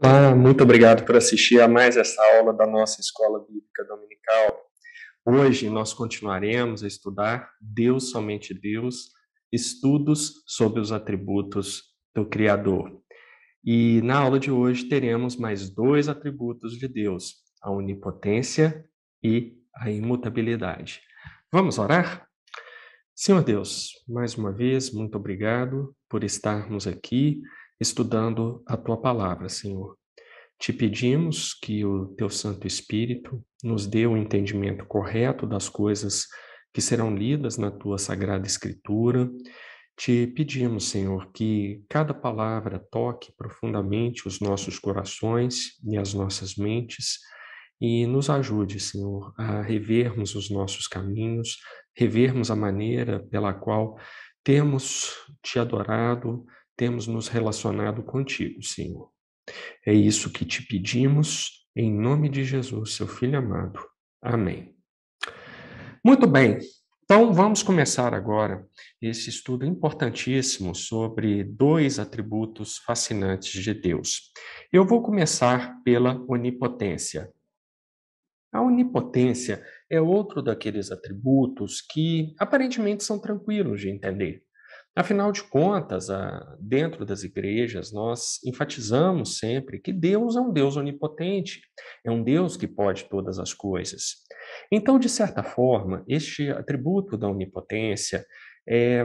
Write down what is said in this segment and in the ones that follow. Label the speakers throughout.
Speaker 1: Olá, ah, muito obrigado por assistir a mais essa aula da nossa Escola Bíblica Dominical. Hoje nós continuaremos a estudar Deus somente Deus, estudos sobre os atributos do Criador. E na aula de hoje teremos mais dois atributos de Deus, a onipotência e a imutabilidade. Vamos orar? Senhor Deus, mais uma vez, muito obrigado por estarmos aqui estudando a tua palavra, Senhor. Te pedimos que o teu Santo Espírito nos dê o um entendimento correto das coisas que serão lidas na tua Sagrada Escritura. Te pedimos, Senhor, que cada palavra toque profundamente os nossos corações e as nossas mentes e nos ajude, Senhor, a revermos os nossos caminhos, revermos a maneira pela qual temos te adorado, temos nos relacionado contigo, Senhor. É isso que te pedimos, em nome de Jesus, seu Filho amado. Amém. Muito bem, então vamos começar agora esse estudo importantíssimo sobre dois atributos fascinantes de Deus. Eu vou começar pela onipotência. A onipotência é outro daqueles atributos que aparentemente são tranquilos de entender. Afinal de contas, dentro das igrejas, nós enfatizamos sempre que Deus é um Deus onipotente, é um Deus que pode todas as coisas. Então, de certa forma, este atributo da onipotência é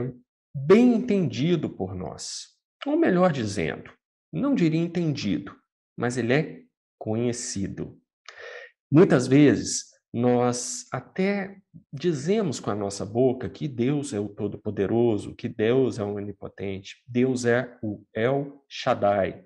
Speaker 1: bem entendido por nós. Ou melhor dizendo, não diria entendido, mas ele é conhecido. Muitas vezes nós até dizemos com a nossa boca que Deus é o Todo-Poderoso, que Deus é o Onipotente, Deus é o El Shaddai.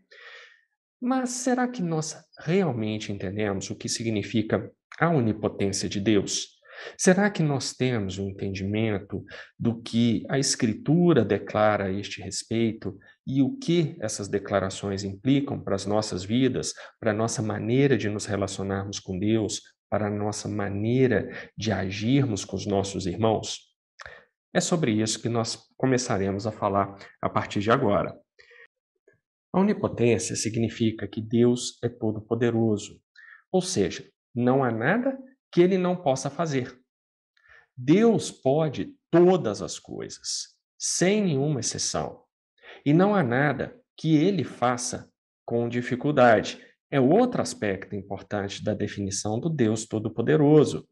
Speaker 1: Mas será que nós realmente entendemos o que significa a onipotência de Deus? Será que nós temos o um entendimento do que a Escritura declara a este respeito e o que essas declarações implicam para as nossas vidas, para a nossa maneira de nos relacionarmos com Deus, para a nossa maneira de agirmos com os nossos irmãos? É sobre isso que nós começaremos a falar a partir de agora. A onipotência significa que Deus é todo-poderoso, ou seja, não há nada que ele não possa fazer. Deus pode todas as coisas, sem nenhuma exceção, e não há nada que ele faça com dificuldade, é outro aspecto importante da definição do Deus Todo-Poderoso.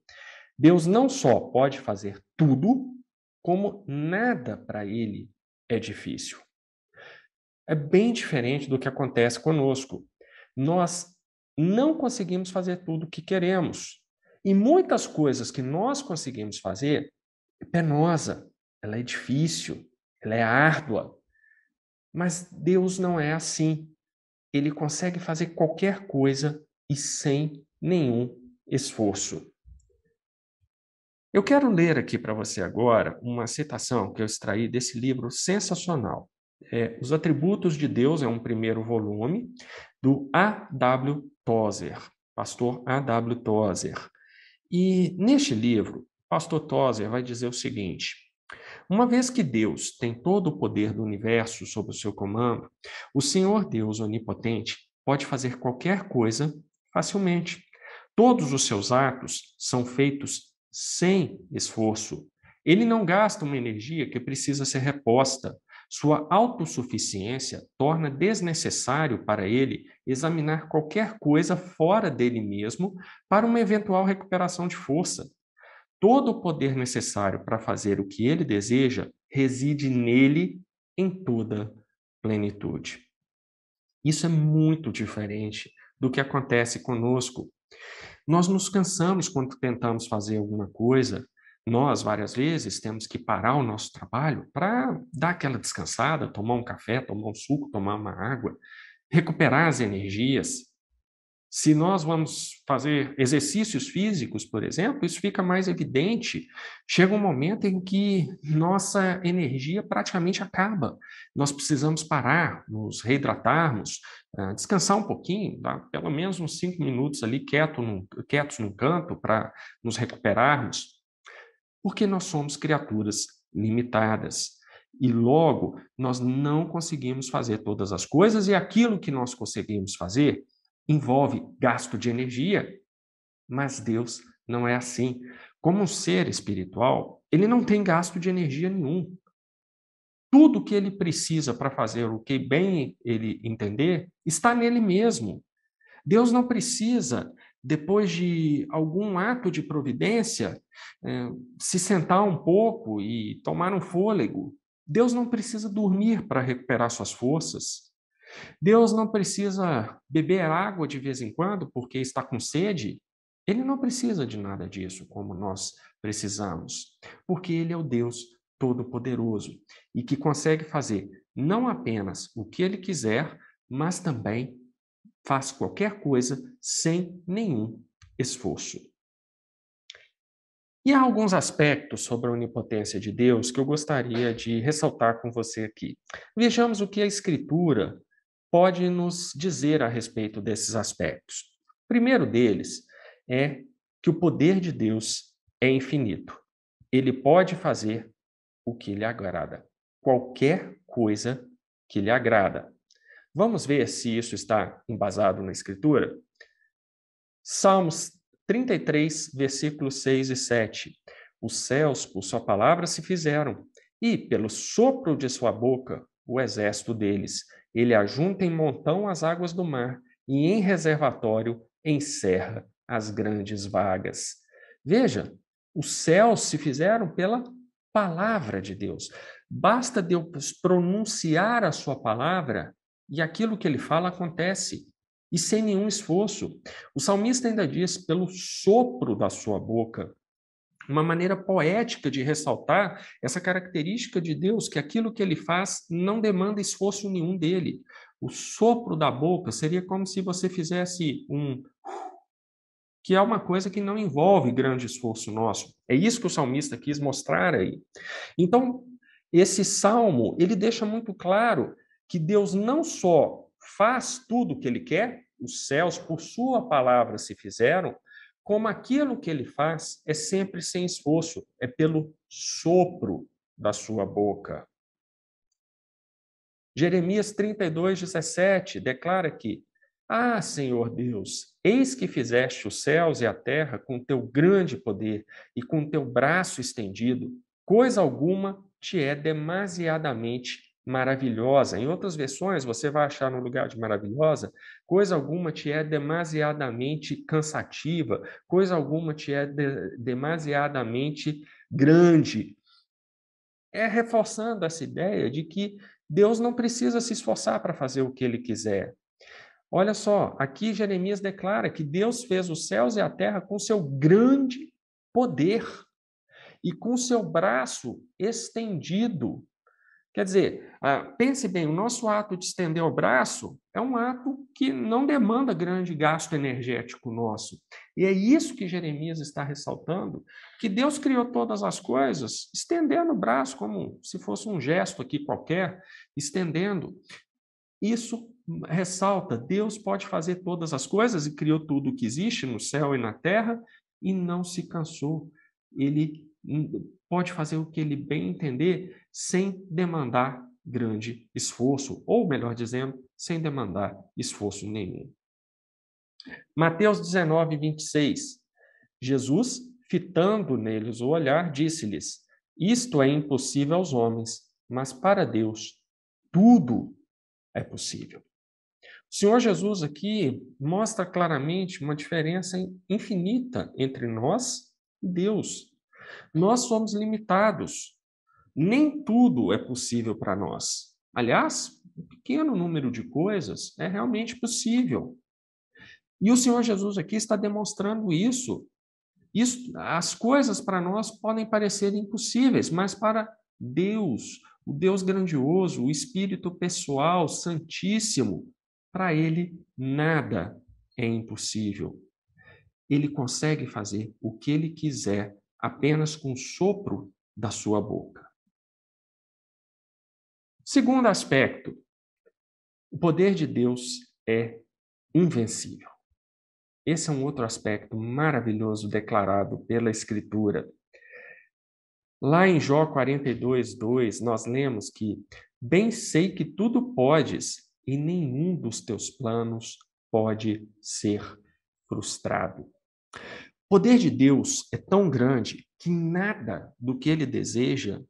Speaker 1: Deus não só pode fazer tudo, como nada para ele é difícil. É bem diferente do que acontece conosco. Nós não conseguimos fazer tudo o que queremos. E muitas coisas que nós conseguimos fazer é penosa, ela é difícil, ela é árdua. Mas Deus não é assim ele consegue fazer qualquer coisa e sem nenhum esforço. Eu quero ler aqui para você agora uma citação que eu extraí desse livro sensacional. É, Os Atributos de Deus é um primeiro volume do A.W. Tozer, pastor A.W. Tozer. E neste livro, pastor Tozer vai dizer o seguinte: uma vez que Deus tem todo o poder do universo sob o seu comando, o Senhor Deus Onipotente pode fazer qualquer coisa facilmente. Todos os seus atos são feitos sem esforço. Ele não gasta uma energia que precisa ser reposta. Sua autossuficiência torna desnecessário para ele examinar qualquer coisa fora dele mesmo para uma eventual recuperação de força. Todo o poder necessário para fazer o que ele deseja reside nele em toda plenitude. Isso é muito diferente do que acontece conosco. Nós nos cansamos quando tentamos fazer alguma coisa. Nós, várias vezes, temos que parar o nosso trabalho para dar aquela descansada, tomar um café, tomar um suco, tomar uma água, recuperar as energias. Se nós vamos fazer exercícios físicos, por exemplo, isso fica mais evidente. Chega um momento em que nossa energia praticamente acaba. Nós precisamos parar, nos reidratarmos, ah, descansar um pouquinho, tá? pelo menos uns cinco minutos ali quieto num, quietos num canto para nos recuperarmos, porque nós somos criaturas limitadas. E logo, nós não conseguimos fazer todas as coisas, e aquilo que nós conseguimos fazer envolve gasto de energia, mas Deus não é assim. Como um ser espiritual, ele não tem gasto de energia nenhum. Tudo que ele precisa para fazer o que bem ele entender está nele mesmo. Deus não precisa, depois de algum ato de providência, eh, se sentar um pouco e tomar um fôlego. Deus não precisa dormir para recuperar suas forças. Deus não precisa beber água de vez em quando porque está com sede. Ele não precisa de nada disso como nós precisamos, porque ele é o Deus todo-poderoso e que consegue fazer não apenas o que ele quiser, mas também faz qualquer coisa sem nenhum esforço. E há alguns aspectos sobre a onipotência de Deus que eu gostaria de ressaltar com você aqui. Vejamos o que a Escritura pode nos dizer a respeito desses aspectos? O primeiro deles é que o poder de Deus é infinito. Ele pode fazer o que lhe agrada, qualquer coisa que lhe agrada. Vamos ver se isso está embasado na Escritura? Salmos 33, versículos 6 e 7. Os céus, por sua palavra, se fizeram, e pelo sopro de sua boca, o exército deles. Ele ajunta em montão as águas do mar e em reservatório encerra as grandes vagas. Veja, os céus se fizeram pela palavra de Deus. Basta Deus pronunciar a sua palavra e aquilo que ele fala acontece, e sem nenhum esforço. O salmista ainda diz: pelo sopro da sua boca uma maneira poética de ressaltar essa característica de Deus, que aquilo que ele faz não demanda esforço nenhum dele. O sopro da boca seria como se você fizesse um que é uma coisa que não envolve grande esforço nosso. É isso que o salmista quis mostrar aí. Então, esse salmo, ele deixa muito claro que Deus não só faz tudo o que ele quer, os céus por sua palavra se fizeram, como aquilo que ele faz é sempre sem esforço, é pelo sopro da sua boca. Jeremias 32, 17 declara que: Ah, Senhor Deus, eis que fizeste os céus e a terra com teu grande poder e com teu braço estendido, coisa alguma te é demasiadamente maravilhosa. Em outras versões, você vai achar no lugar de maravilhosa coisa alguma te é demasiadamente cansativa, coisa alguma te é de, demasiadamente grande. É reforçando essa ideia de que Deus não precisa se esforçar para fazer o que ele quiser. Olha só, aqui Jeremias declara que Deus fez os céus e a terra com seu grande poder e com seu braço estendido. Quer dizer, ah, pense bem, o nosso ato de estender o braço é um ato que não demanda grande gasto energético nosso. E é isso que Jeremias está ressaltando, que Deus criou todas as coisas estendendo o braço como se fosse um gesto aqui qualquer, estendendo. Isso ressalta, Deus pode fazer todas as coisas e criou tudo o que existe no céu e na terra e não se cansou. Ele pode fazer o que ele bem entender sem demandar grande esforço, ou melhor dizendo, sem demandar esforço nenhum. Mateus 19, 26. Jesus, fitando neles o olhar, disse-lhes: Isto é impossível aos homens, mas para Deus tudo é possível. O Senhor Jesus aqui mostra claramente uma diferença infinita entre nós e Deus. Nós somos limitados. Nem tudo é possível para nós. Aliás, um pequeno número de coisas, é realmente possível. E o Senhor Jesus aqui está demonstrando isso. isso as coisas para nós podem parecer impossíveis, mas para Deus, o Deus grandioso, o Espírito pessoal, santíssimo, para ele nada é impossível. Ele consegue fazer o que ele quiser apenas com o sopro da sua boca. Segundo aspecto, o poder de Deus é invencível. Esse é um outro aspecto maravilhoso declarado pela Escritura. Lá em Jó 42, 2, nós lemos que: Bem sei que tudo podes, e nenhum dos teus planos pode ser frustrado. O poder de Deus é tão grande que nada do que ele deseja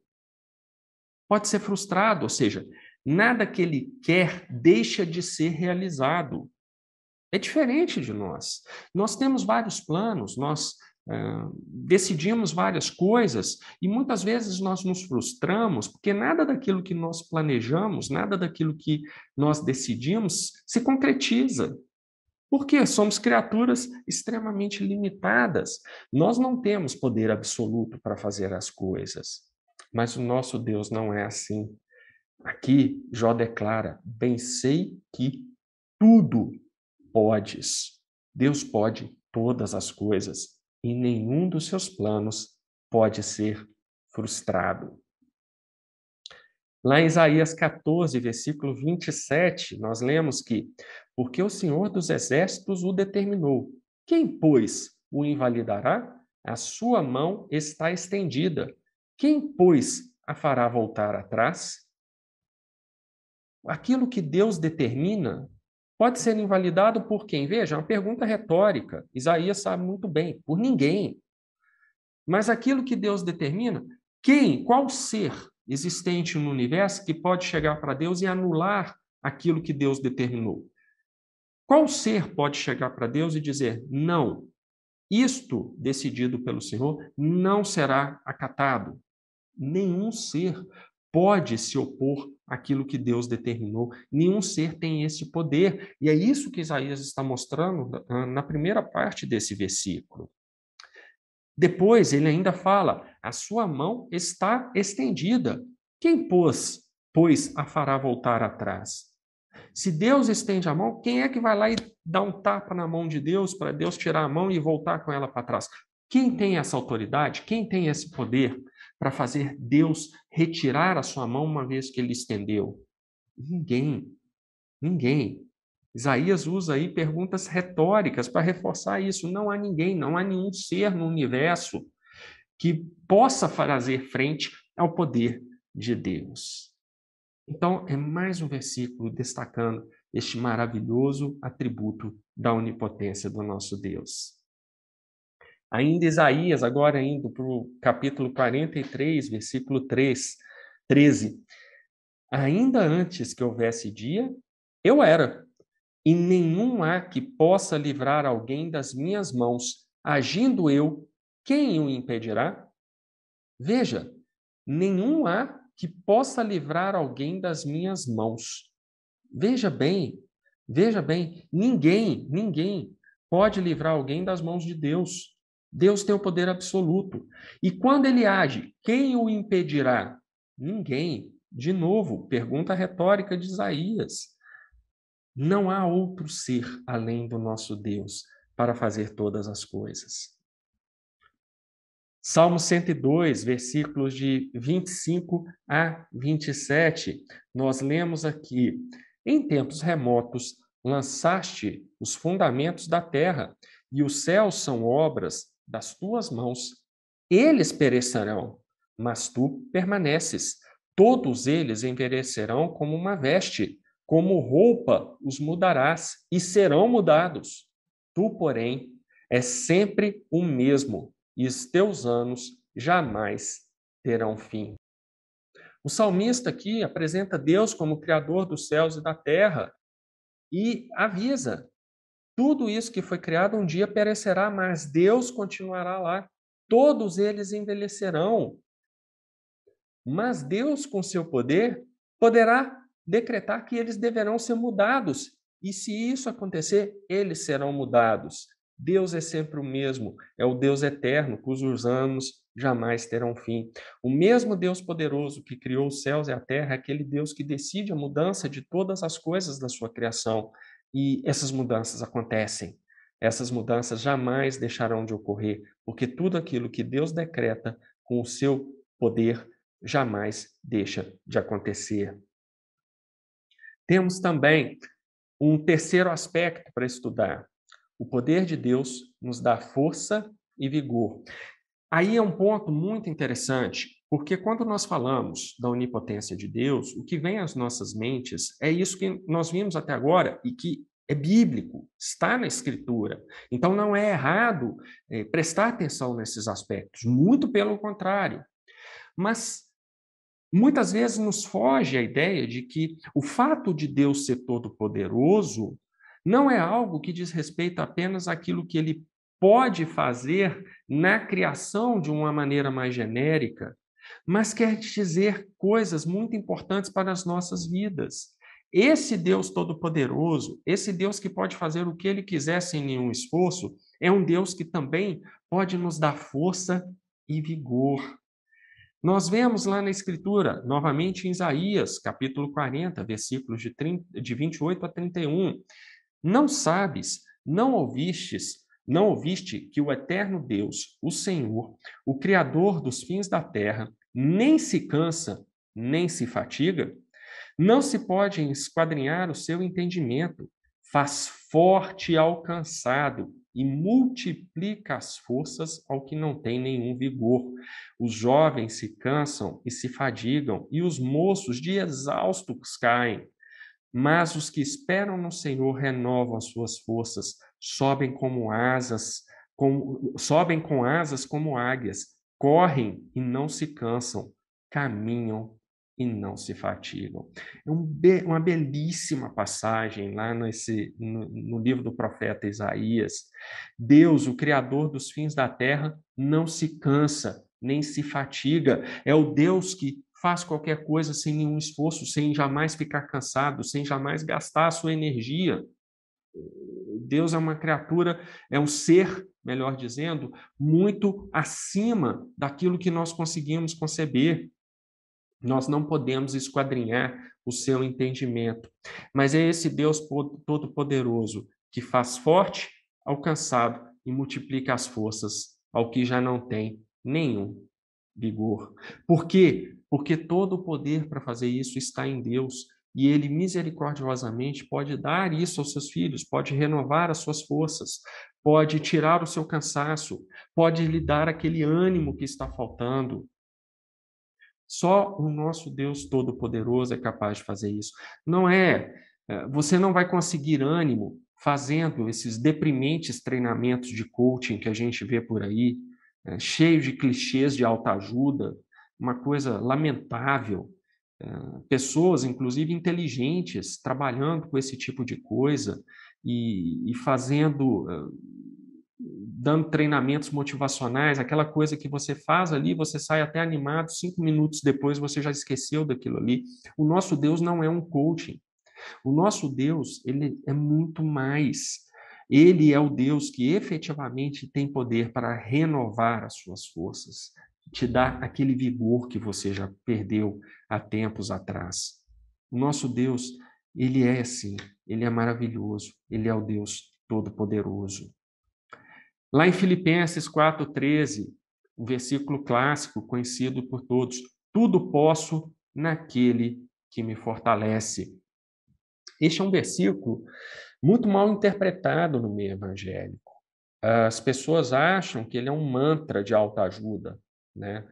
Speaker 1: pode ser frustrado, ou seja, nada que ele quer deixa de ser realizado. É diferente de nós. Nós temos vários planos, nós uh, decidimos várias coisas e muitas vezes nós nos frustramos porque nada daquilo que nós planejamos, nada daquilo que nós decidimos se concretiza. Porque somos criaturas extremamente limitadas. Nós não temos poder absoluto para fazer as coisas. Mas o nosso Deus não é assim. Aqui Jó declara: Bem sei que tudo podes. Deus pode todas as coisas e nenhum dos seus planos pode ser frustrado. Lá em Isaías 14, versículo 27, nós lemos que: Porque o Senhor dos Exércitos o determinou. Quem, pois, o invalidará? A sua mão está estendida. Quem, pois, a fará voltar atrás? aquilo que Deus determina pode ser invalidado por quem? Veja, é uma pergunta retórica. Isaías sabe muito bem, por ninguém. Mas aquilo que Deus determina, quem, qual ser existente no universo que pode chegar para Deus e anular aquilo que Deus determinou? Qual ser pode chegar para Deus e dizer: não, isto decidido pelo Senhor não será acatado? Nenhum ser, pode se opor àquilo que Deus determinou. Nenhum ser tem esse poder. E é isso que Isaías está mostrando na primeira parte desse versículo. Depois ele ainda fala: a sua mão está estendida. Quem pôs, pois, a fará voltar atrás? Se Deus estende a mão, quem é que vai lá e dá um tapa na mão de Deus para Deus tirar a mão e voltar com ela para trás? Quem tem essa autoridade? Quem tem esse poder? para fazer Deus retirar a sua mão uma vez que ele estendeu? Ninguém. Ninguém. Isaías usa aí perguntas retóricas para reforçar isso. Não há ninguém, não há nenhum ser no universo que possa fazer frente ao poder de Deus. Então, é mais um versículo destacando este maravilhoso atributo da onipotência do nosso Deus. Ainda Isaías, agora indo para o capítulo 43, versículo 3, 13. Ainda antes que houvesse dia, eu era, e nenhum há que possa livrar alguém das minhas mãos. Agindo eu, quem o impedirá? Veja, nenhum há que possa livrar alguém das minhas mãos. Veja bem, veja bem, ninguém, ninguém pode livrar alguém das mãos de Deus. Deus tem o poder absoluto. E quando ele age, quem o impedirá? Ninguém. De novo, pergunta retórica de Isaías. Não há outro ser além do nosso Deus para fazer todas as coisas. Salmo 102, versículos de 25 a 27, nós lemos aqui: Em tempos remotos lançaste os fundamentos da terra, e os céus são obras das tuas mãos. Eles perecerão, mas tu permaneces. Todos eles envelhecerão como uma veste, como roupa os mudarás e serão mudados. Tu, porém, é sempre o mesmo, e os teus anos jamais terão fim. O salmista aqui apresenta Deus como Criador dos céus e da terra e avisa tudo isso que foi criado um dia perecerá, mas Deus continuará lá. Todos eles envelhecerão. Mas Deus, com seu poder, poderá decretar que eles deverão ser mudados. E se isso acontecer, eles serão mudados. Deus é sempre o mesmo, é o Deus eterno, cujos anos jamais terão fim. O mesmo Deus poderoso que criou os céus e a terra é aquele Deus que decide a mudança de todas as coisas da sua criação. E essas mudanças acontecem. Essas mudanças jamais deixarão de ocorrer, porque tudo aquilo que Deus decreta com o seu poder jamais deixa de acontecer. Temos também um terceiro aspecto para estudar. O poder de Deus nos dá força e vigor. Aí é um ponto muito interessante. Porque quando nós falamos da onipotência de Deus, o que vem às nossas mentes é isso que nós vimos até agora e que é bíblico, está na Escritura. Então não é errado é, prestar atenção nesses aspectos, muito pelo contrário. Mas muitas vezes nos foge a ideia de que o fato de Deus ser todo-poderoso não é algo que diz respeito apenas àquilo que ele pode fazer na criação de uma maneira mais genérica, mas quer dizer coisas muito importantes para as nossas vidas. Esse Deus Todo-Poderoso, esse Deus que pode fazer o que ele quiser sem nenhum esforço, é um Deus que também pode nos dar força e vigor. Nós vemos lá na Escritura, novamente em Isaías, capítulo 40, versículos de, 30, de 28 a 31. Não sabes, não ouvistes, não ouviste que o eterno Deus, o Senhor, o Criador dos fins da terra, nem se cansa, nem se fatiga, não se pode esquadrinhar o seu entendimento, faz forte ao cansado e multiplica as forças ao que não tem nenhum vigor. Os jovens se cansam e se fadigam, e os moços de exaustos caem. Mas os que esperam no Senhor renovam as suas forças, sobem como asas, como, sobem com asas como águias, correm e não se cansam, caminham e não se fatigam. É um be uma belíssima passagem lá nesse, no, no livro do profeta Isaías. Deus, o Criador dos fins da terra, não se cansa, nem se fatiga. É o Deus que faz qualquer coisa sem nenhum esforço, sem jamais ficar cansado, sem jamais gastar a sua energia. Deus é uma criatura, é um ser melhor dizendo, muito acima daquilo que nós conseguimos conceber. Nós não podemos esquadrinhar o seu entendimento. Mas é esse Deus Todo-Poderoso que faz forte, alcançado e multiplica as forças ao que já não tem nenhum vigor. Por quê? Porque todo o poder para fazer isso está em Deus e ele misericordiosamente pode dar isso aos seus filhos, pode renovar as suas forças, pode tirar o seu cansaço, pode lhe dar aquele ânimo que está faltando. Só o nosso Deus Todo-Poderoso é capaz de fazer isso. Não é. Eh, você não vai conseguir ânimo fazendo esses deprimentes treinamentos de coaching que a gente vê por aí, é, cheio de clichês de alta ajuda, uma coisa lamentável. É, pessoas, inclusive inteligentes, trabalhando com esse tipo de coisa, e, e fazendo, dando treinamentos motivacionais, aquela coisa que você faz ali, você sai até animado, cinco minutos depois você já esqueceu daquilo ali. O nosso Deus não é um coaching. O nosso Deus, ele é muito mais. Ele é o Deus que efetivamente tem poder para renovar as suas forças, te dar aquele vigor que você já perdeu há tempos atrás. O nosso Deus ele é assim, ele é maravilhoso, ele é o Deus Todo-Poderoso. Lá em Filipenses 4,13, um versículo clássico conhecido por todos: Tudo posso naquele que me fortalece. Este é um versículo muito mal interpretado no meio evangélico. As pessoas acham que ele é um mantra de alta ajuda, né?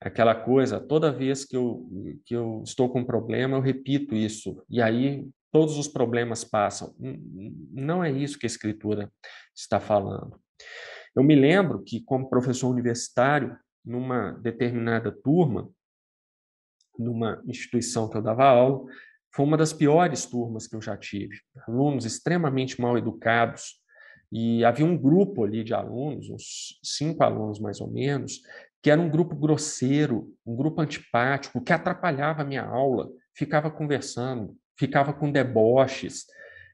Speaker 1: Aquela coisa, toda vez que eu, que eu estou com um problema, eu repito isso, e aí todos os problemas passam. Não é isso que a Escritura está falando. Eu me lembro que, como professor universitário, numa determinada turma, numa instituição que eu dava aula, foi uma das piores turmas que eu já tive. Alunos extremamente mal educados, e havia um grupo ali de alunos, uns cinco alunos mais ou menos, que era um grupo grosseiro, um grupo antipático, que atrapalhava a minha aula, ficava conversando, ficava com deboches.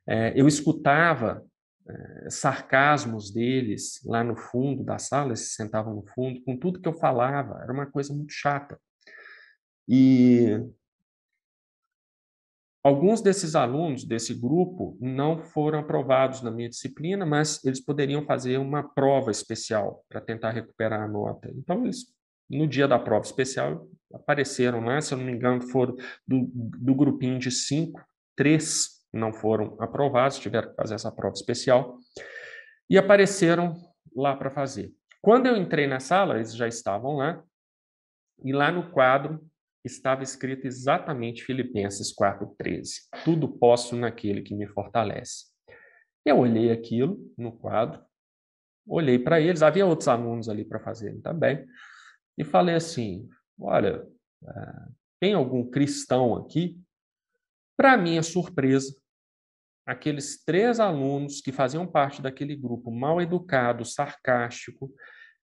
Speaker 1: É, eu escutava é, sarcasmos deles lá no fundo da sala, eles se sentavam no fundo, com tudo que eu falava, era uma coisa muito chata. E Alguns desses alunos desse grupo não foram aprovados na minha disciplina, mas eles poderiam fazer uma prova especial para tentar recuperar a nota. Então, eles, no dia da prova especial, apareceram lá, se eu não me engano, foram do, do grupinho de cinco, três não foram aprovados, tiveram que fazer essa prova especial, e apareceram lá para fazer. Quando eu entrei na sala, eles já estavam lá, e lá no quadro estava escrito exatamente Filipenses 4,13. Tudo posso naquele que me fortalece. Eu olhei aquilo no quadro, olhei para eles, havia outros alunos ali para fazerem também, e falei assim: olha, eh, tem algum cristão aqui? Para minha surpresa, aqueles três alunos que faziam parte daquele grupo mal educado, sarcástico,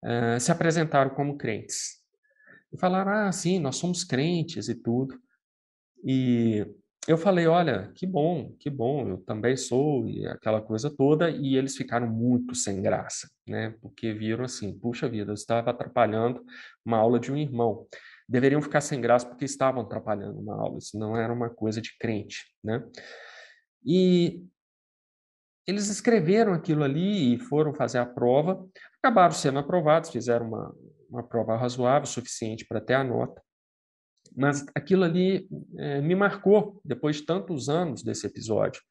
Speaker 1: eh, se apresentaram como crentes. E falaram: ah, sim, nós somos crentes e tudo. E eu falei: olha, que bom, que bom, eu também sou, e aquela coisa toda. E eles ficaram muito sem graça, né? Porque viram assim: puxa vida, eu estava atrapalhando uma aula de um irmão. Deveriam ficar sem graça porque estavam atrapalhando uma aula, isso não era uma coisa de crente, né? E eles escreveram aquilo ali e foram fazer a prova, acabaram sendo aprovados, fizeram uma, uma prova razoável, suficiente para ter a nota. Mas aquilo ali é, me marcou depois de tantos anos desse episódio,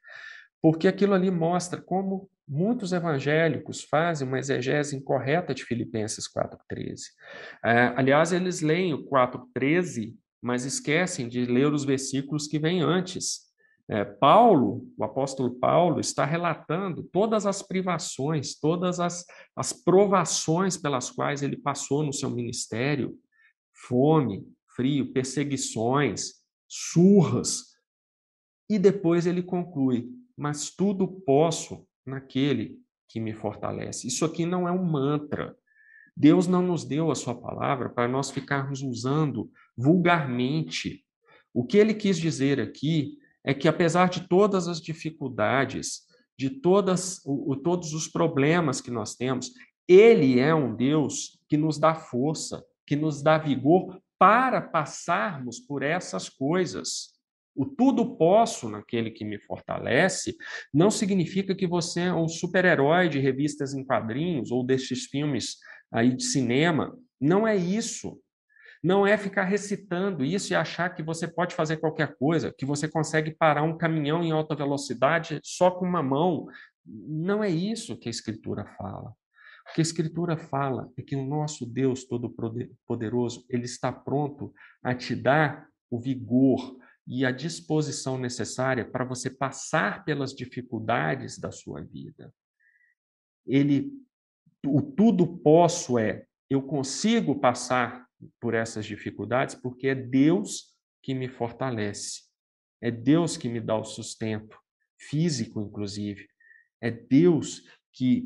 Speaker 1: porque aquilo ali mostra como muitos evangélicos fazem uma exegese incorreta de Filipenses 4.13. É, aliás, eles leem o 4.13, mas esquecem de ler os versículos que vêm antes. É, Paulo, o apóstolo Paulo, está relatando todas as privações, todas as, as provações pelas quais ele passou no seu ministério: fome, frio, perseguições, surras. E depois ele conclui: Mas tudo posso naquele que me fortalece. Isso aqui não é um mantra. Deus não nos deu a sua palavra para nós ficarmos usando vulgarmente. O que ele quis dizer aqui é que, apesar de todas as dificuldades, de todas, o, todos os problemas que nós temos, Ele é um Deus que nos dá força, que nos dá vigor para passarmos por essas coisas. O tudo posso naquele que me fortalece não significa que você é um super-herói de revistas em quadrinhos ou destes filmes aí de cinema. Não é isso. Não é ficar recitando isso e achar que você pode fazer qualquer coisa, que você consegue parar um caminhão em alta velocidade só com uma mão. Não é isso que a Escritura fala. O que a Escritura fala é que o nosso Deus Todo-Poderoso, ele está pronto a te dar o vigor e a disposição necessária para você passar pelas dificuldades da sua vida. Ele, o tudo posso é, eu consigo passar por essas dificuldades, porque é Deus que me fortalece, é Deus que me dá o sustento, físico, inclusive. É Deus que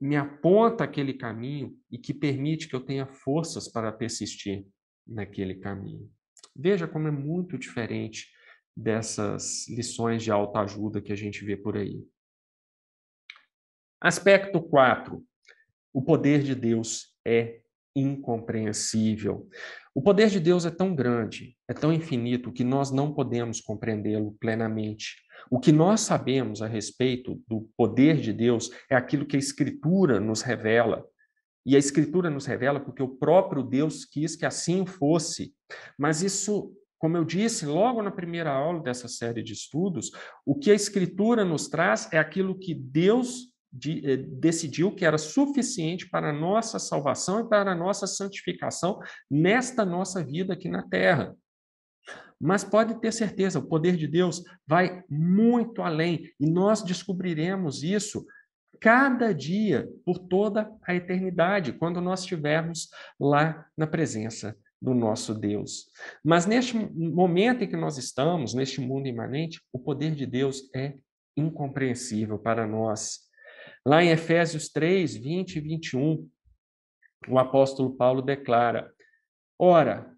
Speaker 1: me aponta aquele caminho e que permite que eu tenha forças para persistir naquele caminho. Veja como é muito diferente dessas lições de alta ajuda que a gente vê por aí. Aspecto 4. O poder de Deus é incompreensível. O poder de Deus é tão grande, é tão infinito, que nós não podemos compreendê-lo plenamente. O que nós sabemos a respeito do poder de Deus é aquilo que a Escritura nos revela. E a Escritura nos revela porque o próprio Deus quis que assim fosse. Mas isso, como eu disse logo na primeira aula dessa série de estudos, o que a Escritura nos traz é aquilo que Deus de, eh, decidiu que era suficiente para a nossa salvação e para a nossa santificação nesta nossa vida aqui na terra. Mas pode ter certeza, o poder de Deus vai muito além e nós descobriremos isso cada dia por toda a eternidade, quando nós estivermos lá na presença do nosso Deus. Mas neste momento em que nós estamos, neste mundo imanente, o poder de Deus é incompreensível para nós. Lá em Efésios 3, 20 e 21, o apóstolo Paulo declara: Ora,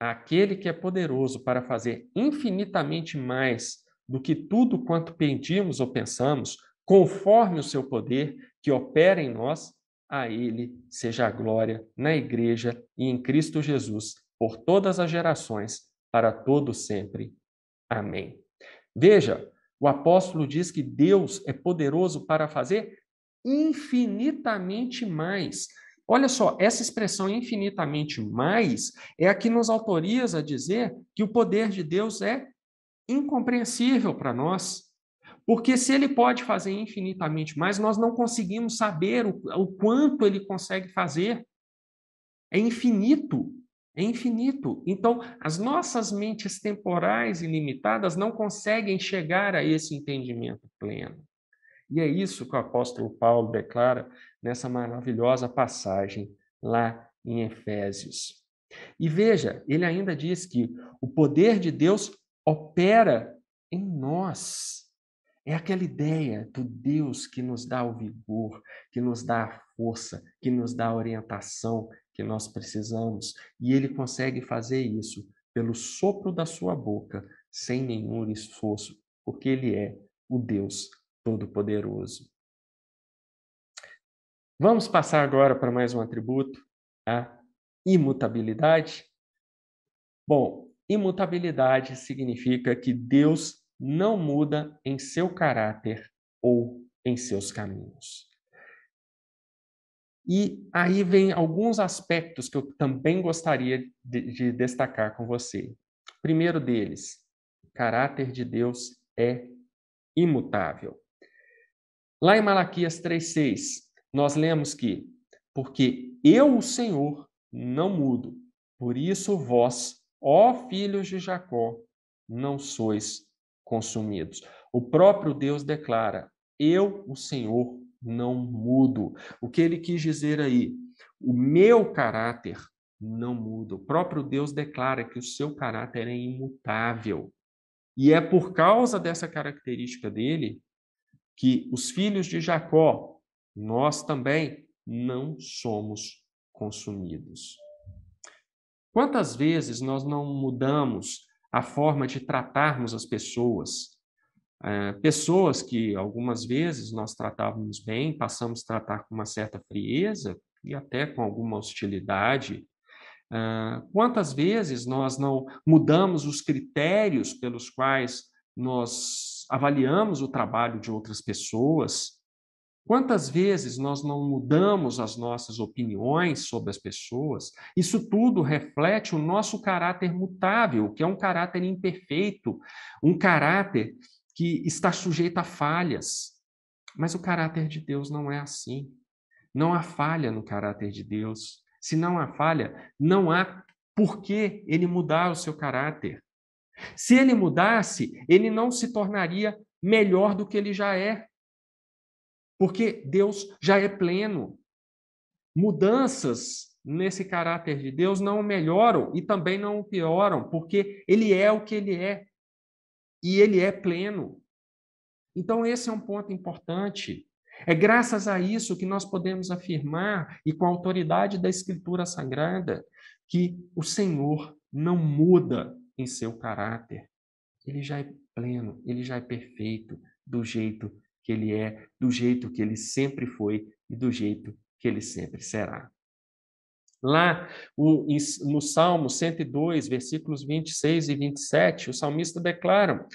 Speaker 1: aquele que é poderoso para fazer infinitamente mais do que tudo quanto pedimos ou pensamos, conforme o seu poder que opera em nós, a ele seja a glória na igreja e em Cristo Jesus, por todas as gerações, para todo sempre. Amém. Veja, o apóstolo diz que Deus é poderoso para fazer infinitamente mais. Olha só, essa expressão infinitamente mais é a que nos autoriza a dizer que o poder de Deus é incompreensível para nós. Porque se ele pode fazer infinitamente mais, nós não conseguimos saber o, o quanto ele consegue fazer. É infinito. É infinito. Então, as nossas mentes temporais e limitadas não conseguem chegar a esse entendimento pleno. E é isso que o apóstolo Paulo declara nessa maravilhosa passagem lá em Efésios. E veja, ele ainda diz que o poder de Deus opera em nós. É aquela ideia do Deus que nos dá o vigor, que nos dá a força, que nos dá a orientação que nós precisamos. E ele consegue fazer isso pelo sopro da sua boca, sem nenhum esforço, porque ele é o Deus Todo-Poderoso. Vamos passar agora para mais um atributo, a tá? imutabilidade. Bom, imutabilidade significa que Deus não muda em seu caráter ou em seus caminhos. E aí vem alguns aspectos que eu também gostaria de, de destacar com você. primeiro deles, o caráter de Deus é imutável. Lá em Malaquias 3,6, nós lemos que: Porque eu, o Senhor, não mudo, por isso vós, ó filhos de Jacó, não sois consumidos. O próprio Deus declara: Eu, o Senhor, não mudo. O que ele quis dizer aí? O meu caráter não muda. O próprio Deus declara que o seu caráter é imutável. E é por causa dessa característica dele que os filhos de Jacó, nós também, não somos consumidos. Quantas vezes nós não mudamos a forma de tratarmos as pessoas? É, pessoas que algumas vezes nós tratávamos bem, passamos a tratar com uma certa frieza e até com alguma hostilidade. É, quantas vezes nós não mudamos os critérios pelos quais nós avaliamos o trabalho de outras pessoas, quantas vezes nós não mudamos as nossas opiniões sobre as pessoas, isso tudo reflete o nosso caráter mutável, que é um caráter imperfeito, um caráter que está sujeito a falhas. Mas o caráter de Deus não é assim. Não há falha no caráter de Deus. Se não há falha, não há por que ele mudar o seu caráter. Se ele mudasse, ele não se tornaria melhor do que ele já é. Porque Deus já é pleno. Mudanças nesse caráter de Deus não o melhoram e também não o pioram, porque ele é o que ele é. E ele é pleno. Então, esse é um ponto importante. É graças a isso que nós podemos afirmar, e com a autoridade da Escritura Sagrada, que o Senhor não muda em seu caráter. Ele já é pleno, ele já é perfeito do jeito que ele é, do jeito que ele sempre foi e do jeito que ele sempre será. Lá no Salmo 102, versículos 26 e 27, o salmista declara: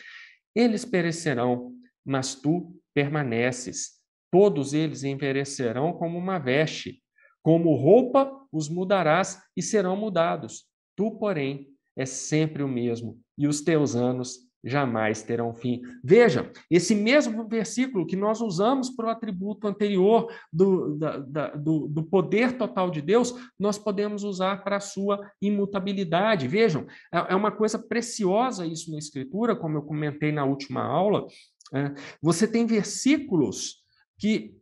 Speaker 1: Eles perecerão, mas tu permaneces. Todos eles envelhecerão como uma veste, como roupa os mudarás e serão mudados. Tu, porém, é sempre o mesmo, e os teus anos jamais terão fim. Veja, esse mesmo versículo que nós usamos para o atributo anterior do, da, da, do, do, poder total de Deus, nós podemos usar para a sua imutabilidade. Vejam, é, é uma coisa preciosa isso na Escritura, como eu comentei na última aula. Né? Você tem versículos que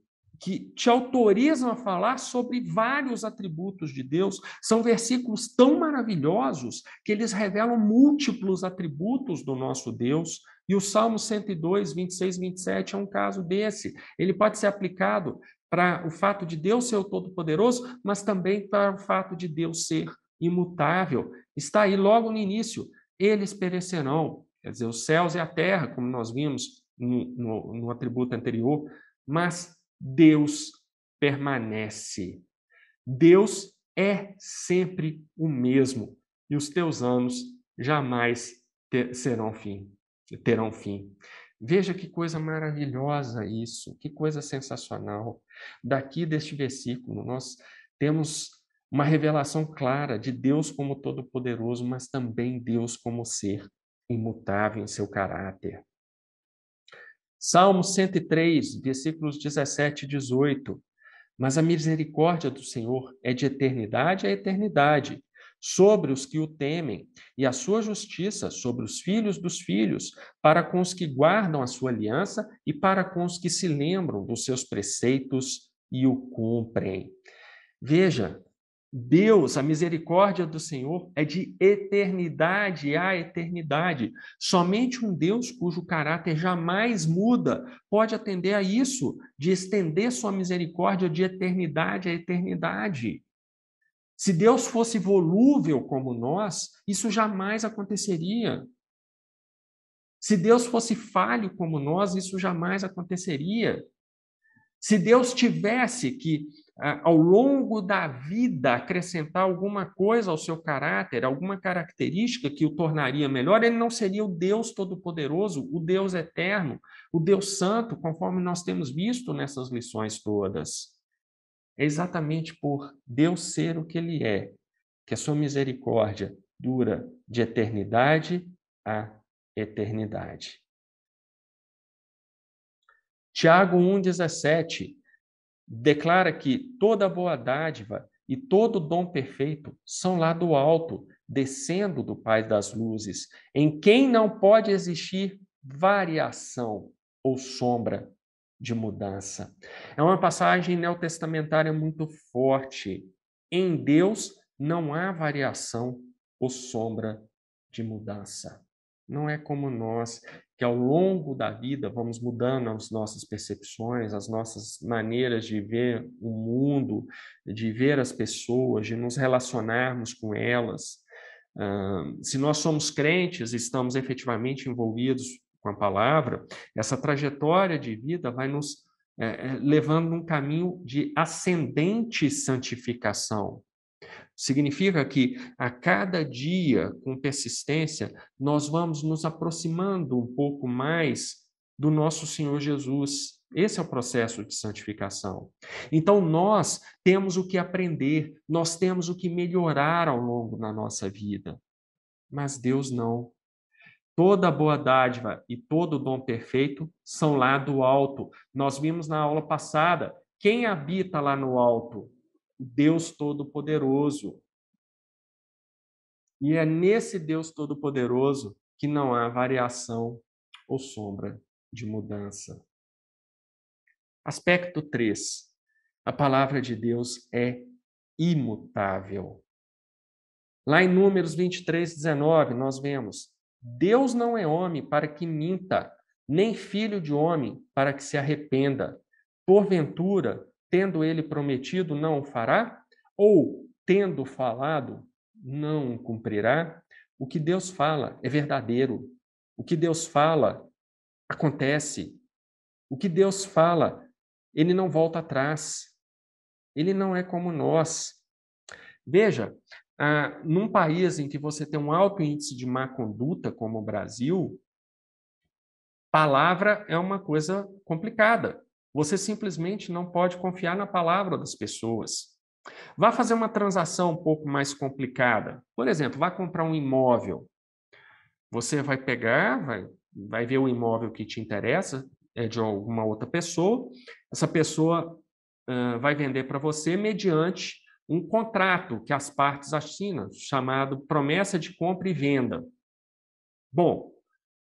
Speaker 1: que te autorizam a falar sobre vários atributos de Deus. São versículos tão maravilhosos que eles revelam múltiplos atributos do nosso Deus. E o Salmo 102, 26, 27 é um caso desse. Ele pode ser aplicado para o fato de Deus ser o Todo-Poderoso, mas também para o fato de Deus ser imutável. Está aí logo no início: eles perecerão, quer dizer, os céus e a terra, como nós vimos no, no, no atributo anterior, mas Deus permanece. Deus é sempre o mesmo e os teus anos jamais ter, serão fim, terão fim. Veja que coisa maravilhosa isso, que coisa sensacional. Daqui deste versículo nós temos uma revelação clara de Deus como todo-poderoso, mas também Deus como ser imutável em seu caráter. Salmo 103, versículos 17 e 18. Mas a misericórdia do Senhor é de eternidade a eternidade, sobre os que o temem, e a sua justiça sobre os filhos dos filhos, para com os que guardam a sua aliança e para com os que se lembram dos seus preceitos e o cumprem. Veja, Deus, a misericórdia do Senhor é de eternidade a eternidade. Somente um Deus cujo caráter jamais muda pode atender a isso, de estender sua misericórdia de eternidade a eternidade. Se Deus fosse volúvel como nós, isso jamais aconteceria. Se Deus fosse falho como nós, isso jamais aconteceria. Se Deus tivesse que ao longo da vida acrescentar alguma coisa ao seu caráter, alguma característica que o tornaria melhor, ele não seria o Deus Todo-Poderoso, o Deus Eterno, o Deus Santo, conforme nós temos visto nessas lições todas. É exatamente por Deus ser o que Ele é, que a sua misericórdia dura de eternidade a eternidade. Tiago 1,17 declara que toda boa dádiva e todo dom perfeito são lá do alto, descendo do Pai das luzes, em quem não pode existir variação ou sombra de mudança. É uma passagem neotestamentária muito forte. Em Deus não há variação ou sombra de mudança. Não é como nós que ao longo da vida vamos mudando as nossas percepções, as nossas maneiras de ver o mundo, de ver as pessoas, de nos relacionarmos com elas. Uh, se nós somos crentes, estamos efetivamente envolvidos com a palavra, essa trajetória de vida vai nos é, levando um caminho de ascendente santificação. Significa que a cada dia, com persistência, nós vamos nos aproximando um pouco mais do nosso Senhor Jesus. Esse é o processo de santificação. Então, nós temos o que aprender, nós temos o que melhorar ao longo da nossa vida. Mas Deus não. Toda boa dádiva e todo dom perfeito são lá do alto. Nós vimos na aula passada quem habita lá no alto? Deus Todo-Poderoso. E é nesse Deus Todo-Poderoso que não há variação ou sombra de mudança. Aspecto 3. A palavra de Deus é imutável. Lá em Números 23, 19, nós vemos: Deus não é homem para que minta, nem filho de homem para que se arrependa. Porventura, tendo ele prometido, não o fará? Ou, tendo falado, não o cumprirá? O que Deus fala é verdadeiro. O que Deus fala acontece. O que Deus fala, ele não volta atrás. Ele não é como nós. Veja, ah, num país em que você tem um alto índice de má conduta, como o Brasil, palavra é uma coisa complicada. Você simplesmente não pode confiar na palavra das pessoas. Vá fazer uma transação um pouco mais complicada. Por exemplo, vá comprar um imóvel. Você vai pegar, vai, vai ver o imóvel que te interessa, é de alguma outra pessoa. Essa pessoa uh, vai vender para você mediante um contrato que as partes assinam, chamado promessa de compra e venda. Bom,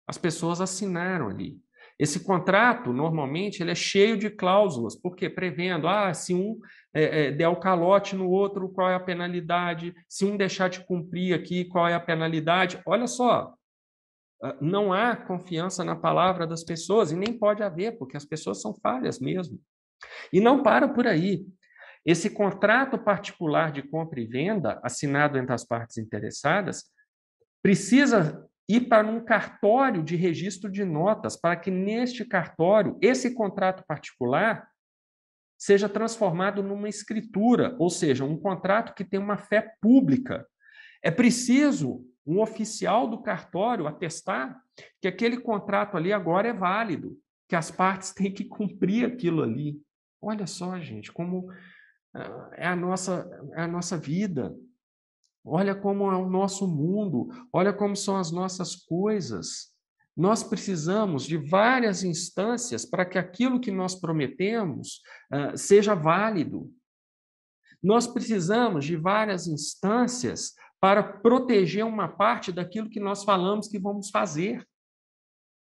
Speaker 1: as pessoas assinaram ali. Esse contrato, normalmente, ele é cheio de cláusulas, porque prevendo, ah, se um é, é, der o calote no outro, qual é a penalidade, se um deixar de cumprir aqui, qual é a penalidade. Olha só, ah, não há confiança na palavra das pessoas, e nem pode haver, porque as pessoas são falhas mesmo. E não para por aí. Esse contrato particular de compra e venda, assinado entre as partes interessadas, precisa ir para um cartório de registro de notas, para que neste cartório esse contrato particular seja transformado numa escritura, ou seja, um contrato que tem uma fé pública. É preciso um oficial do cartório atestar que aquele contrato ali agora é válido, que as partes têm que cumprir aquilo ali. Olha só, gente, como ah, é a nossa, é a nossa vida. Olha como é o nosso mundo, olha como são as nossas coisas. Nós precisamos de várias instâncias para que aquilo que nós prometemos uh, seja válido. Nós precisamos de várias instâncias para proteger uma parte daquilo que nós falamos que vamos fazer.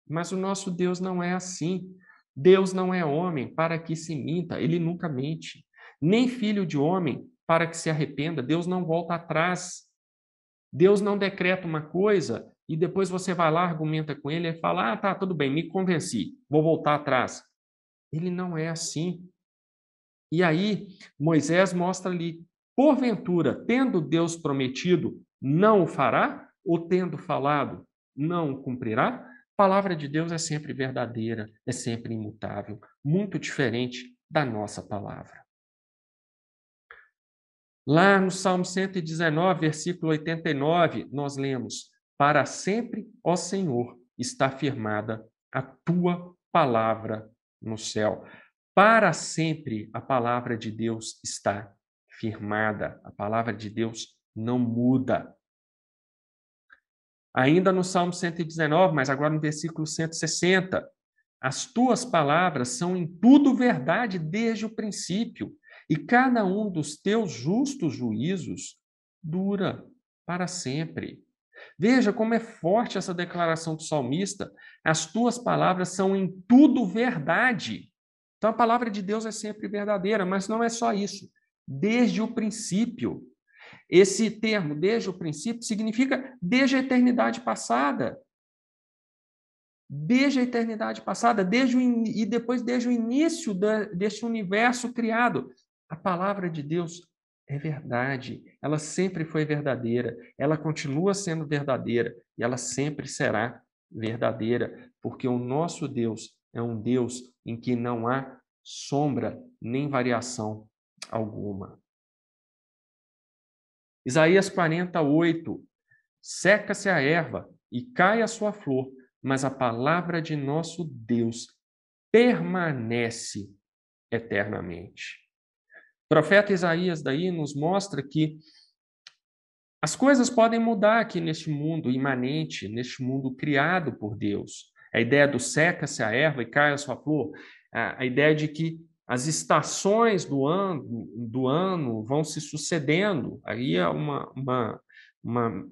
Speaker 1: Mas o nosso Deus não é assim. Deus não é homem para que se minta, ele nunca mente. Nem filho de homem para que se arrependa. Deus não volta atrás. Deus não decreta uma coisa e depois você vai lá, argumenta com ele e fala: Ah, tá, tudo bem, me convenci, vou voltar atrás. Ele não é assim. E aí, Moisés mostra ali: porventura, tendo Deus prometido, não o fará, ou tendo falado, não o cumprirá? A palavra de Deus é sempre verdadeira, é sempre imutável, muito diferente da nossa palavra. Lá no Salmo 119, versículo 89, nós lemos: Para sempre, ó Senhor, está firmada a tua palavra no céu. Para sempre a palavra de Deus está firmada, a palavra de Deus não muda. Ainda no Salmo 119, mas agora no versículo 160, as tuas palavras são em tudo verdade desde o princípio e cada um dos teus justos juízos dura para sempre. Veja como é forte essa declaração do salmista. As tuas palavras são em tudo verdade. Então a palavra de Deus é sempre verdadeira, mas não é só isso. Desde o princípio. Esse termo, desde o princípio, significa desde a eternidade passada. Desde a eternidade passada, desde o in... e depois desde o início da, deste universo criado. A palavra de Deus é verdade, ela sempre foi verdadeira, ela continua sendo verdadeira e ela sempre será verdadeira, porque o nosso Deus é um Deus em que não há sombra nem variação alguma. Isaías 48: Seca-se a erva e cai a sua flor, mas a palavra de nosso Deus permanece eternamente. O profeta Isaías daí nos mostra que as coisas podem mudar aqui neste mundo imanente, neste mundo criado por Deus. A ideia do seca-se a erva e cai a sua flor, a, ideia de que as estações do ano, do ano vão se sucedendo. Aí é uma, uma, uma,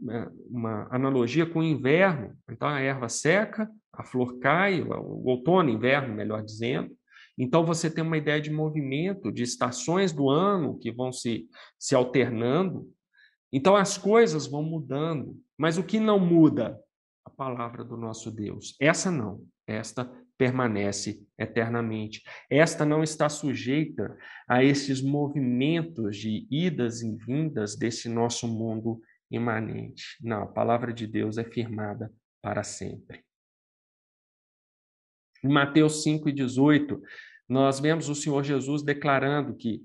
Speaker 1: uma analogia com o inverno. Então a erva seca, a flor cai, o outono, inverno, melhor dizendo, então, você tem uma ideia de movimento, de estações do ano que vão se, se alternando. Então, as coisas vão mudando. Mas o que não muda? A palavra do nosso Deus. Essa não. Esta permanece eternamente. Esta não está sujeita a esses movimentos de idas e vindas desse nosso mundo imanente. Não, a palavra de Deus é firmada para sempre. Em Mateus 5 e 18, nós vemos o Senhor Jesus declarando que,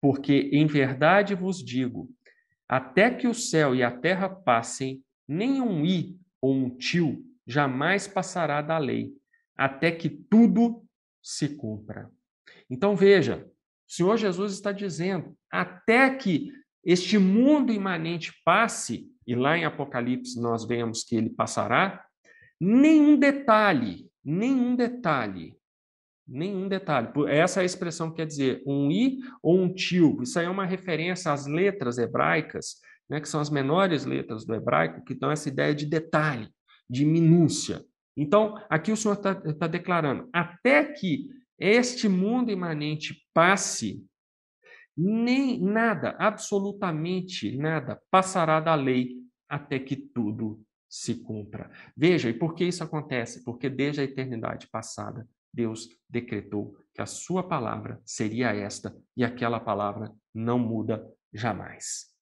Speaker 1: porque em verdade vos digo, até que o céu e a terra passem, nenhum i ou um tio jamais passará da lei, até que tudo se cumpra. Então veja, o Senhor Jesus está dizendo, até que este mundo imanente passe, e lá em Apocalipse nós vemos que ele passará, nenhum detalhe nenhum detalhe. Nenhum detalhe. Essa é a expressão que quer dizer um i ou um til. Isso aí é uma referência às letras hebraicas, né, que são as menores letras do hebraico, que dão essa ideia de detalhe, de minúcia. Então, aqui o senhor está tá declarando: até que este mundo imanente passe, nem nada, absolutamente nada, passará da lei até que tudo se cumpra. Veja, e por que isso acontece? Porque desde a eternidade passada, Deus decretou que a sua palavra seria esta e aquela palavra não muda jamais.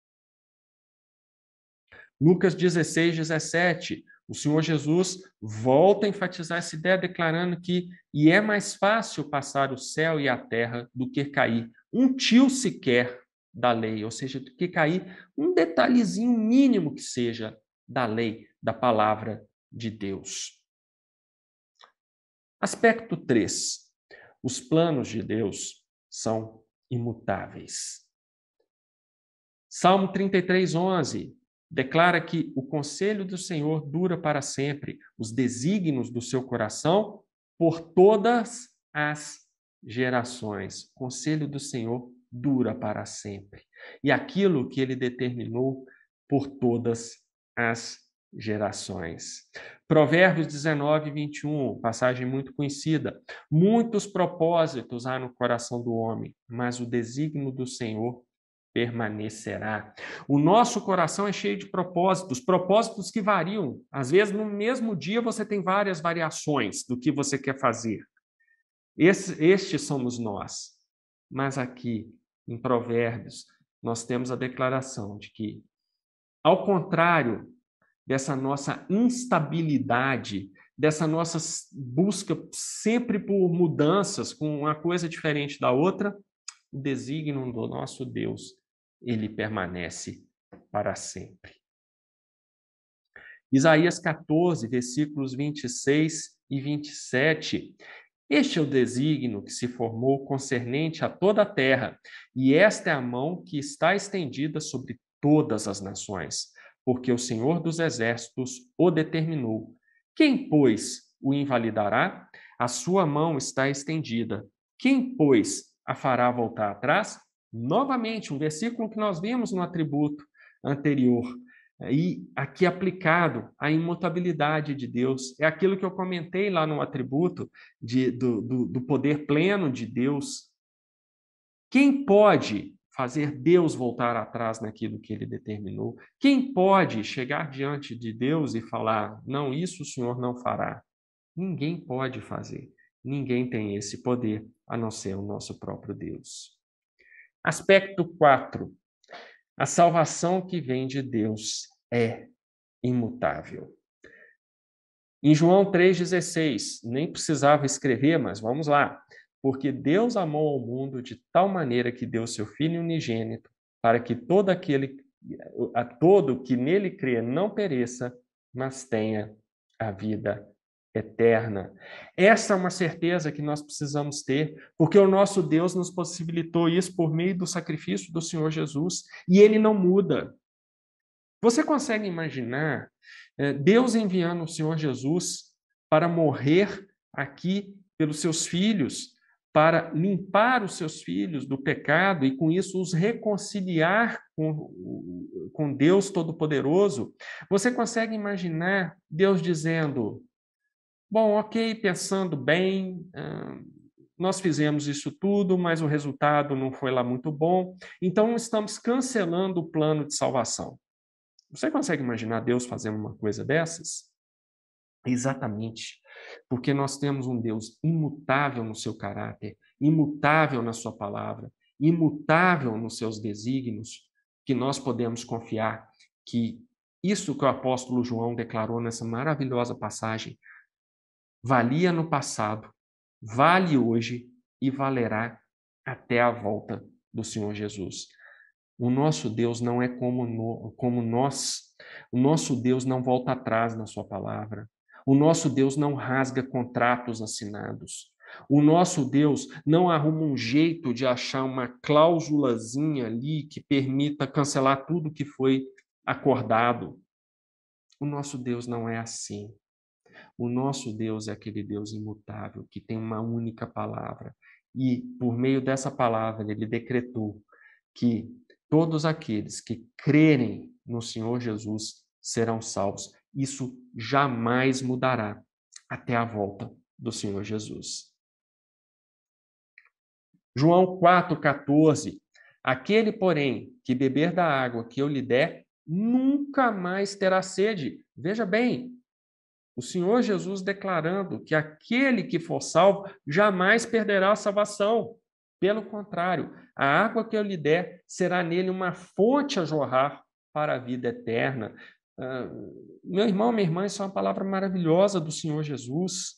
Speaker 1: Lucas 16, 17. O Senhor Jesus volta a enfatizar essa ideia, declarando que e é mais fácil passar o céu e a terra do que cair um tio sequer da lei, ou seja, do que cair um detalhezinho mínimo que seja da lei, da palavra de Deus. Aspecto 3. Os planos de Deus são imutáveis. Salmo 33, 11 declara que o conselho do Senhor dura para sempre, os desígnios do seu coração por todas as gerações. O conselho do Senhor dura para sempre. E aquilo que ele determinou por todas às gerações. Provérbios 19, 21, passagem muito conhecida. Muitos propósitos há no coração do homem, mas o desígnio do Senhor permanecerá. O nosso coração é cheio de propósitos, propósitos que variam. Às vezes, no mesmo dia, você tem várias variações do que você quer fazer. Este somos nós. Mas aqui, em Provérbios, nós temos a declaração de que ao contrário dessa nossa instabilidade, dessa nossa busca sempre por mudanças, com uma coisa diferente da outra, o desígnio do nosso Deus, ele permanece para sempre. Isaías 14, versículos 26 e 27. Este é o desígnio que se formou concernente a toda a terra, e esta é a mão que está estendida sobre todas as nações, porque o Senhor dos Exércitos o determinou. Quem, pois, o invalidará? A sua mão está estendida. Quem, pois, a fará voltar atrás? Novamente, um versículo que nós vimos no atributo anterior eh, e aqui aplicado à imutabilidade de Deus. É aquilo que eu comentei lá no atributo de, do, do, do poder pleno de Deus. Quem pode fazer Deus voltar atrás naquilo que ele determinou? Quem pode chegar diante de Deus e falar: não, isso o Senhor não fará? Ninguém pode fazer. Ninguém tem esse poder a não ser o nosso próprio Deus. Aspecto 4. A salvação que vem de Deus é imutável. Em João 3,16, nem precisava escrever, mas vamos lá. Porque Deus amou ao mundo de tal maneira que deu seu Filho unigênito, para que todo aquele, a todo que nele crê não pereça, mas tenha a vida eterna. Essa é uma certeza que nós precisamos ter, porque o nosso Deus nos possibilitou isso por meio do sacrifício do Senhor Jesus, e ele não muda. Você consegue imaginar eh, Deus enviando o Senhor Jesus para morrer aqui pelos seus filhos, para limpar os seus filhos do pecado e, com isso, os reconciliar com, com Deus Todo-Poderoso, você consegue imaginar Deus dizendo: Bom, ok, pensando bem, nós fizemos isso tudo, mas o resultado não foi lá muito bom, então estamos cancelando o plano de salvação. Você consegue imaginar Deus fazendo uma coisa dessas? Exatamente. Porque nós temos um Deus imutável no seu caráter, imutável na sua palavra, imutável nos seus desígnios, que nós podemos confiar que isso que o apóstolo João declarou nessa maravilhosa passagem valia no passado, vale hoje e valerá até a volta do Senhor Jesus. O nosso Deus não é como, no, como nós. O nosso Deus não volta atrás na sua palavra. O nosso Deus não rasga contratos assinados. O nosso Deus não arruma um jeito de achar uma cláusulazinha ali que permita cancelar tudo que foi acordado. O nosso Deus não é assim. O nosso Deus é aquele Deus imutável que tem uma única palavra e por meio dessa palavra ele decretou que todos aqueles que crerem no Senhor Jesus serão salvos. Isso jamais mudará até a volta do Senhor Jesus. João 4,14. Aquele, porém, que beber da água que eu lhe der, nunca mais terá sede. Veja bem, o Senhor Jesus declarando que aquele que for salvo jamais perderá a salvação. Pelo contrário, a água que eu lhe der será nele uma fonte a jorrar para a vida eterna. Ah, meu irmão, minha irmã, isso é uma palavra maravilhosa do Senhor Jesus.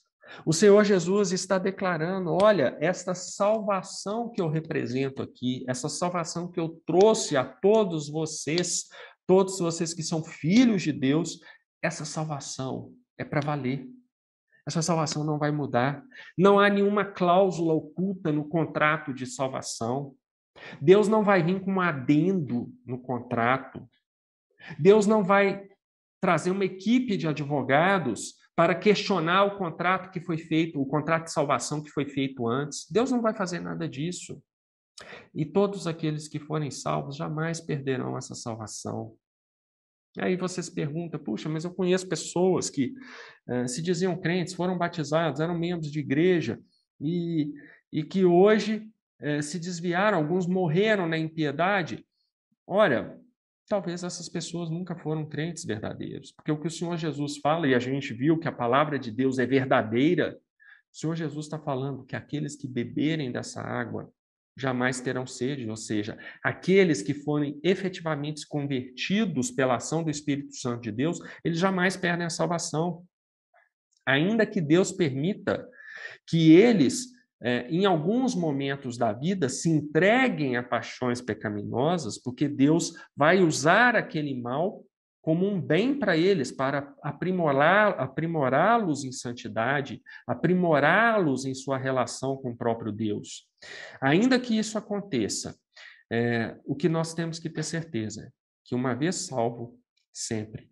Speaker 1: O Senhor Jesus está declarando: olha, esta salvação que eu represento aqui, essa salvação que eu trouxe a todos vocês, todos vocês que são filhos de Deus, essa salvação é para valer. Essa salvação não vai mudar. Não há nenhuma cláusula oculta no contrato de salvação. Deus não vai vir com um adendo no contrato. Deus não vai trazer uma equipe de advogados para questionar o contrato que foi feito, o contrato de salvação que foi feito antes. Deus não vai fazer nada disso. E todos aqueles que forem salvos jamais perderão essa salvação. E aí vocês perguntam, puxa, mas eu conheço pessoas que uh, se diziam crentes, foram batizados, eram membros de igreja e, e que hoje uh, se desviaram, alguns morreram na impiedade. Olha, talvez essas pessoas nunca foram crentes verdadeiros. Porque o que o Senhor Jesus fala, e a gente viu que a palavra de Deus é verdadeira, o Senhor Jesus está falando que aqueles que beberem dessa água jamais terão sede, ou seja, aqueles que forem efetivamente convertidos pela ação do Espírito Santo de Deus, eles jamais perdem a salvação. Ainda que Deus permita que eles é, em alguns momentos da vida, se entreguem a paixões pecaminosas, porque Deus vai usar aquele mal como um bem para eles, para aprimorá-los em santidade, aprimorá-los em sua relação com o próprio Deus. Ainda que isso aconteça, é, o que nós temos que ter certeza é que, uma vez salvo, sempre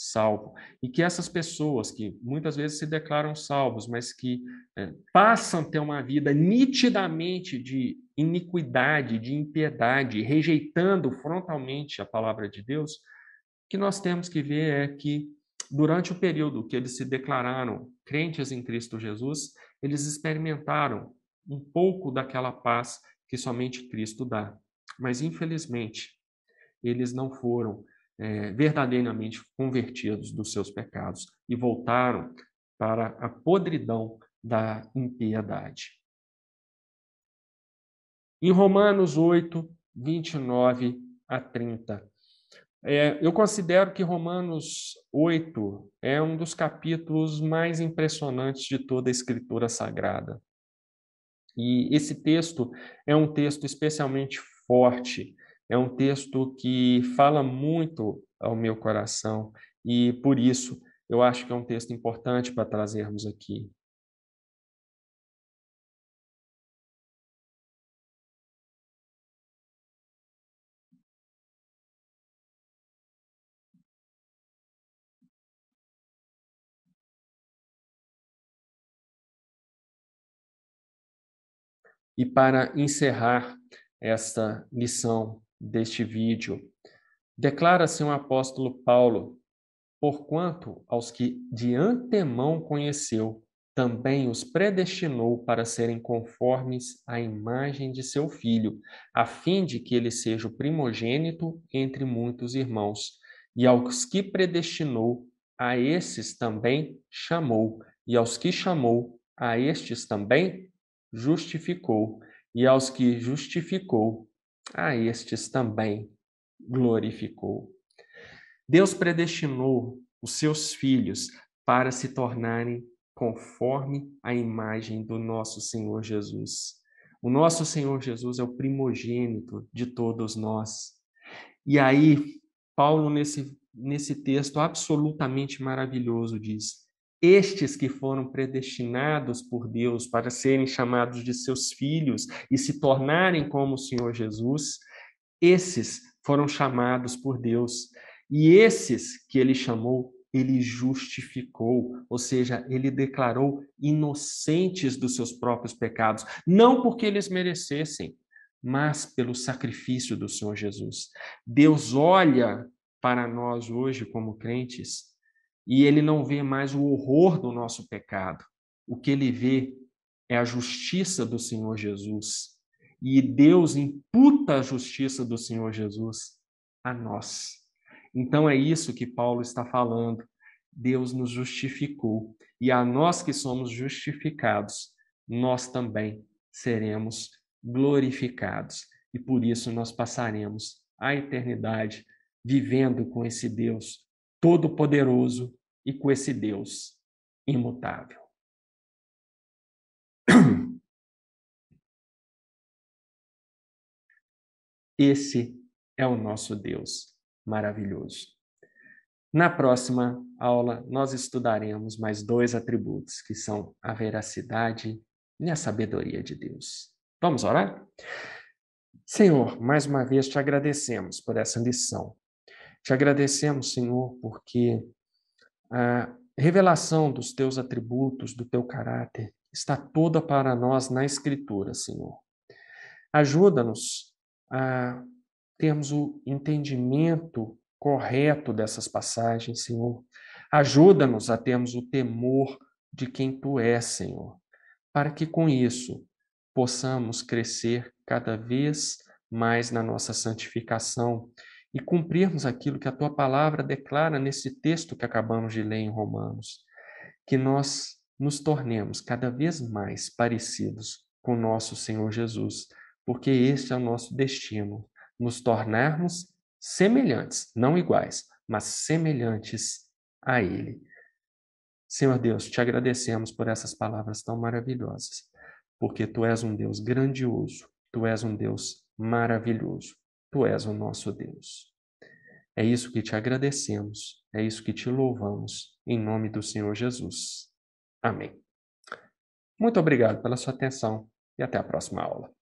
Speaker 1: salvo. E que essas pessoas que muitas vezes se declaram salvos, mas que é, passam a ter uma vida nitidamente de iniquidade, de impiedade, rejeitando frontalmente a palavra de Deus, o que nós temos que ver é que durante o período que eles se declararam crentes em Cristo Jesus, eles experimentaram um pouco daquela paz que somente Cristo dá. Mas infelizmente, eles não foram é, verdadeiramente convertidos dos seus pecados e voltaram para a podridão da impiedade. Em Romanos 8, 29 a 30. É, eu considero que Romanos 8 é um dos capítulos mais impressionantes de toda a Escritura Sagrada. E esse texto é um texto especialmente forte é um texto que fala muito ao meu coração e, por isso, eu acho que é um texto importante para trazermos aqui. E para encerrar esta lição, deste vídeo. Declara-se um apóstolo Paulo, porquanto aos que de antemão conheceu, também os predestinou para serem conformes à imagem de seu filho, a fim de que ele seja o primogênito entre muitos irmãos. E aos que predestinou, a esses também chamou. E aos que chamou, a estes também justificou. E aos que justificou, a ah, estes também glorificou. Deus predestinou os seus filhos para se tornarem conforme a imagem do nosso Senhor Jesus. O nosso Senhor Jesus é o primogênito de todos nós. E aí, Paulo, nesse, nesse texto absolutamente maravilhoso, diz: estes que foram predestinados por Deus para serem chamados de seus filhos e se tornarem como o Senhor Jesus, esses foram chamados por Deus. E esses que ele chamou, ele justificou, ou seja, ele declarou inocentes dos seus próprios pecados, não porque eles merecessem, mas pelo sacrifício do Senhor Jesus. Deus olha para nós hoje como crentes e ele não vê mais o horror do nosso pecado. O que ele vê é a justiça do Senhor Jesus. E Deus imputa a justiça do Senhor Jesus a nós. Então é isso que Paulo está falando. Deus nos justificou. E a nós que somos justificados, nós também seremos glorificados. E por isso nós passaremos a eternidade vivendo com esse Deus todo-poderoso, e com esse Deus imutável. Esse é o nosso Deus maravilhoso. Na próxima aula, nós estudaremos mais dois atributos, que são a veracidade e a sabedoria de Deus. Vamos orar? Senhor, mais uma vez te agradecemos por essa lição. Te agradecemos, Senhor, porque a revelação dos teus atributos, do teu caráter, está toda para nós na Escritura, Senhor. Ajuda-nos a termos o entendimento correto dessas passagens, Senhor. Ajuda-nos a termos o temor de quem tu és, Senhor, para que com isso possamos crescer cada vez mais na nossa santificação e cumprirmos aquilo que a tua palavra declara nesse texto que acabamos de ler em Romanos, que nós nos tornemos cada vez mais parecidos com nosso Senhor Jesus, porque este é o nosso destino, nos tornarmos semelhantes, não iguais, mas semelhantes a Ele. Senhor Deus, te agradecemos por essas palavras tão maravilhosas, porque tu és um Deus grandioso, tu és um Deus maravilhoso. Tu és o nosso Deus. É isso que te agradecemos, é isso que te louvamos, em nome do Senhor Jesus. Amém. Muito obrigado pela sua atenção e até a próxima aula.